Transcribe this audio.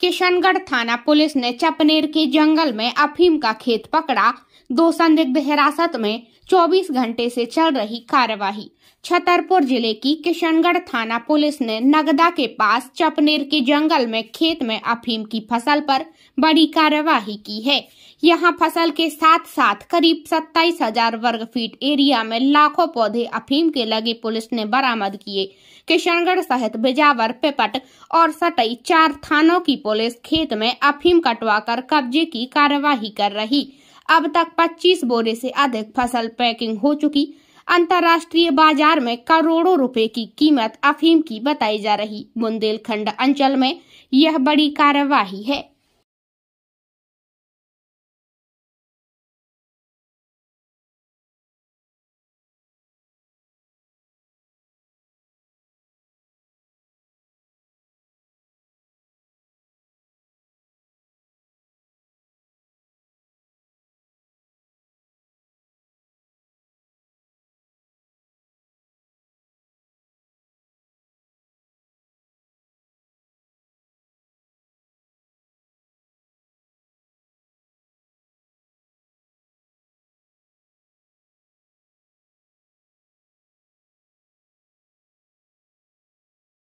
किशनगढ़ थाना पुलिस ने चपनेर के जंगल में अफीम का खेत पकड़ा दो संदिग्ध हिरासत में 24 घंटे से चल रही कार्यवाही छतरपुर जिले की किशनगढ़ थाना पुलिस ने नगदा के पास चपनेर के जंगल में खेत में अफीम की फसल पर बड़ी कार्यवाही की है यहाँ फसल के साथ साथ करीब सत्ताईस हजार वर्ग फीट एरिया में लाखों पौधे अफीम के लगे पुलिस ने बरामद किए किशनगढ़ सहित बिजावर पिपट और सटई चार थानों की पुलिस खेत में अफीम कटवाकर कब्जे की कार्यवाही कर रही अब तक 25 बोरे से अधिक फसल पैकिंग हो चुकी अंतर्राष्ट्रीय बाजार में करोड़ों रुपए की कीमत अफीम की बताई जा रही बुंदेलखंड अंचल में यह बड़ी कार्यवाही है